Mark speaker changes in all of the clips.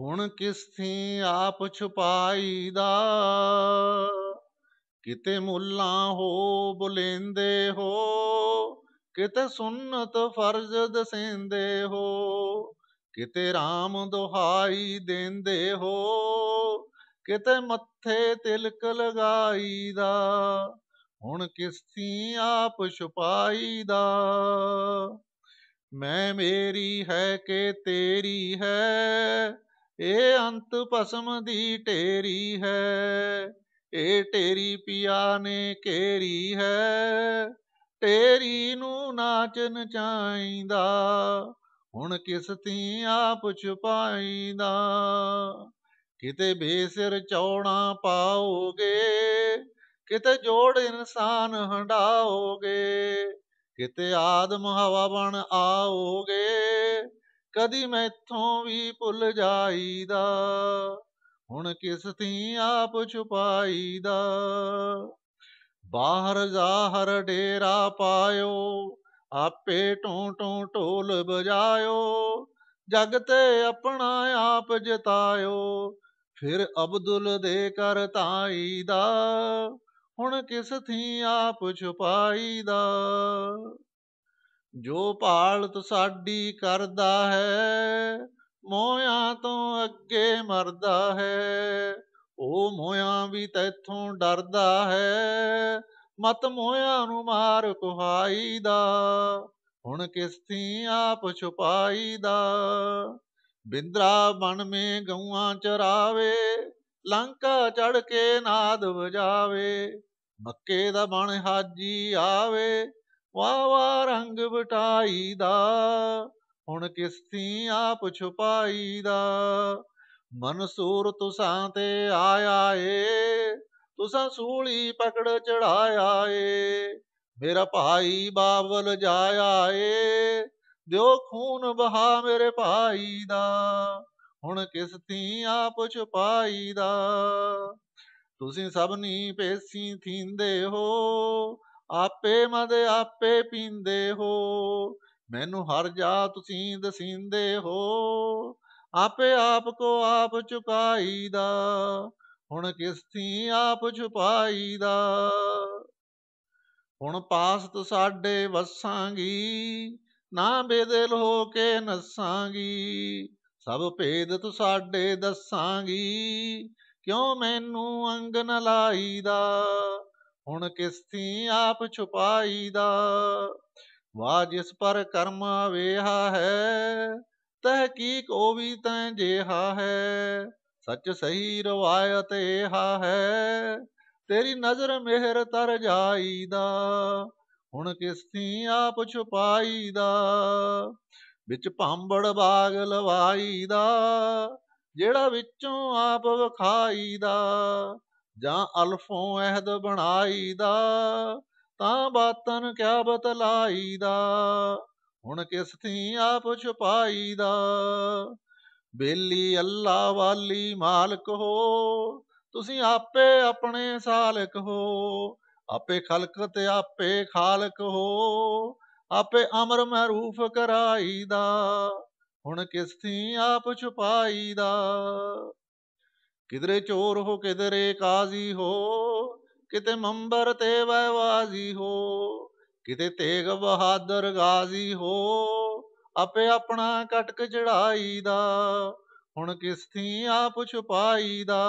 Speaker 1: ਹੁਣ ਕਿਸ ਥੀ ਆਪ ਛੁਪਾਈ ਦਾ ਕਿਤੇ ਮੁੱਲਾ ਹੋ ਬੁਲੇਂਦੇ ਹੋ ਕਿਤੇ ਸੁਨਤ ਫਰਜ਼ ਦਸੇਂਦੇ ਹੋ ਕਿਤੇ RAM ਦੁਹਾਈ ਦੇਂਦੇ ਹੋ ਕਿਤੇ ਮੱਥੇ ਤਿਲਕ ਲਗਾਈ ਦਾ ਹੁਣ ਕਿਸ ਥੀ ਆਪ ਛੁਪਾਈ ਦਾ ਮੈਂ ਮੇਰੀ ਹੈ ਕਿ ਤੇਰੀ ਹੈ ਏ ਅੰਤ ਭਸਮ ਦੀ ਢੇਰੀ ਹੈ ਏ ਢੇਰੀ ਪਿਆ ਨੇ ਕੇਰੀ ਹੈ ਢੇਰੀ ਨੂੰ ਨਾਚਨ ਚਾਹੀਦਾ ਹੁਣ ਕਿਸ ਤੀ ਆਪ ਛੁਪਾਈਦਾ ਕਿਤੇ ਬੇਸਿਰ ਚੌਣਾ ਪਾਓਗੇ ਕਿਤੇ ਜੋੜ ਇਨਸਾਨ ਹੰਡਾਓਗੇ ਕਿਤੇ ਆਦਮ ਹਵਾ ਬਣ ਆਓਗੇ ਕਦੀ ਮੈਥੋਂ ਵੀ ਭੁੱਲ ਜਾਈਦਾ ਹੁਣ ਕਿਸ ਤੀ ਆਪ ਛੁਪਾਈਦਾ ਬਾਹਰ ਜ਼ਾਹਰ ਡੇਰਾ ਪਾਇਓ ਆਪੇ ਟੋਂ ਟੋਂ ਢੋਲ ਬਜਾਇਓ ਜਗ ਤੇ ਆਪਣਾ ਆਪ ਜਿਤਾਇਓ ਫਿਰ ਅਬਦੁਲ ਦੇ ਕਰ ਤਾਈਦਾ ਹੁਣ ਕਿਸ ਥੀ ਆਪ ਛੁਪਾਈਦਾ ਜੋ ਭਾਲਤ ਸਾਡੀ ਕਰਦਾ ਹੈ ਮੋਇਆ ਤੋਂ ਅੱਗੇ ਮਰਦਾ ਹੈ ਉਹ ਮੋਇਆ ਵੀ ਤੈਥੋਂ ਡਰਦਾ ਹੈ ਮਤ ਮੋਇਆ ਨੂੰ ਮਾਰ ਕੁਹਾਈ ਦਾ ਹੁਣ ਕਿਸ ਥੀ ਆਪ ਛੁਪਾਈ ਦਾ ਬਿੰਦਰਾ ਬਣ ਮੇ ਗਊਆਂ ਚਰਾਵੇ ਲੰਕਾ ਚੜ ਕੇ ਨਾਦ ਵਜਾਵੇ ਮੱਕੇ ਦਾ ਬਣ ਹਾਜੀ ਆਵੇ ਵਾ ਰੰਗ ਬਟਾਈ ਦਾ ਹੁਣ ਤੀ ਆਪ ਛੁਪਾਈ ਦਾ ਮਨਸੂਰ ਤੁਸਾਂ ਤੇ ਆਇਆ ਏ ਤੁਸਾਂ ਸੂਲੀ ਪਕੜ ਚੜਾਇਆ ਏ ਮੇਰਾ ਭਾਈ ਬਾਬਲ ਜਾਇਆ ਏ ਦਿਓ ਖੂਨ ਬਹਾ ਮੇਰੇ ਭਾਈ ਦਾ ਹੁਣ ਕਿਸ ਤੀ ਆਪ ਛੁਪਾਈ ਦਾ ਤੁਸੀਂ ਨੀ ਪੇਸੀ ਥੀਂਦੇ ਹੋ ਆਪੇ ਮਦ ਆਪੇ ਪੀਂਦੇ ਹੋ ਮੈਨੂੰ ਹਰ ਜਾ ਤੁਸੀਂ ਦਸਿੰਦੇ ਹੋ ਆਪੇ ਆਪ ਕੋ ਆਪ ਚੁਕਾਈ ਦਾ ਹੁਣ ਕਿਸ ਥੀ ਆਪ ਦਾ ਹੁਣ ਪਾਸਤ ਸਾਡੇ ਵਸਾਂਗੀ ਨਾ ਬੇਦਲ ਹੋ ਕੇ ਨਸਾਂਗੀ ਸਭ ਭੇਦ ਤੂੰ ਸਾਡੇ ਦੱਸਾਂਗੀ ਕਿਉਂ ਮੈਨੂੰ ਅੰਗ ਨ ਲਾਈਦਾ ਹੁਣ ਕਿਸ ਥੀ ਆਪ ਛੁਪਾਈ ਦਾ ਵਾ ਜਿਸ ਪਰ ਕਰਮ ਵੇਹਾ ਹੈ ਕੀ ਉਹ ਵੀ ਤੈ ਜੇਹਾ ਹੈ ਸੱਚ ਸਹੀ ਰਵਾਇਤ ਇਹਾ ਹੈ ਤੇਰੀ ਨਜ਼ਰ ਮਿਹਰ ਤਰ ਜਾਈ ਦਾ ਹੁਣ ਕਿਸ ਥੀ ਆਪ ਛੁਪਾਈ ਦਾ ਵਿੱਚ ਭਾਂਬੜ ਬਾਗ ਲਵਾਈ ਦਾ ਜਿਹੜਾ ਵਿੱਚੋਂ ਆਪ ਵਖਾਈ ਦਾ ਜਾਂ ਅਲਫੋਂ ਅਹਿਦ ਬਣਾਈਦਾ ਤਾਂ ਬਾਤਨ ਕਿਆ ਬਤਲਾਈਦਾ ਹੁਣ ਕਿਸ ਥੀ ਆਪ ਛੁਪਾਈਦਾ ਬੇਲੀ ਅੱਲਾ ਵਾਲੀ ਮਾਲਕ ਹੋ ਤੁਸੀਂ ਆਪੇ ਆਪਣੇ ਸਾਲਕ ਹੋ ਆਪੇ ਖਲਕ ਤੇ ਆਪੇ ਖਾਲਕ ਹੋ ਆਪੇ ਅਮਰ ਮਹਰੂਫ ਕਰਾਈਦਾ ਹੁਣ ਕਿਸ ਥੀ ਆਪ ਛੁਪਾਈਦਾ ਕਿਧਰੇ ਚੋਰ ਹੋ ਕਿਧਰੇ ਕਾਜ਼ੀ ਹੋ ਕਿਤੇ ਮੰਬਰ ਤੇ ਵਾਜ਼ੀ ਹੋ ਕਿਤੇ ਤੇਗ ਬਹਾਦਰ ਗਾਜ਼ੀ ਹੋ ਆਪੇ ਆਪਣਾ ਕਟਕ ਚੜਾਈ ਦਾ ਹੁਣ ਕਿਸ ਥੀ ਆਪ ਛੁਪਾਈ ਦਾ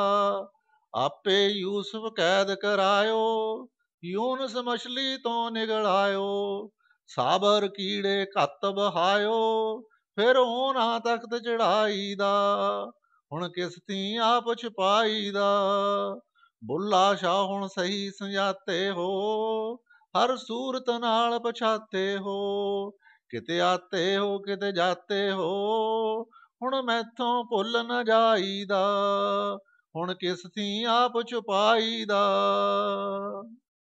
Speaker 1: ਆਪੇ ਯੂਸਫ ਕੈਦ ਕਰਾਇਓ ਯੂਨਸ ਮਛਲੀ ਤੋਂ ਨਿਗਲ ਆਇਓ ਸਾਬਰ ਕੀੜੇ ਕੱਤ ਬਹਾਇਓ ਫਿਰ ਉਹਨਾਂ ਤਖਤ ਚੜਾਈ ਦਾ ਹੁਣ ਕਿਸ ਤੀ ਆਪ ਛਪਾਈ ਦਾ ਬੁੱਲਾ ਸ਼ਾਹ ਹੁਣ ਸਹੀ ਸੰਜਾਤੇ ਹੋ ਹਰ ਸੂਰਤ ਨਾਲ ਪਛਾਤੇ ਹੋ ਕਿਤੇ ਆਤੇ ਹੋ ਕਿਤੇ ਜਾਤੇ ਹੋ ਹੁਣ ਮੈਥੋਂ ਭੁੱਲ ਨ ਜਾਈਦਾ ਹੁਣ ਕਿਸ ਤੀ ਆਪ ਛੁਪਾਈਦਾ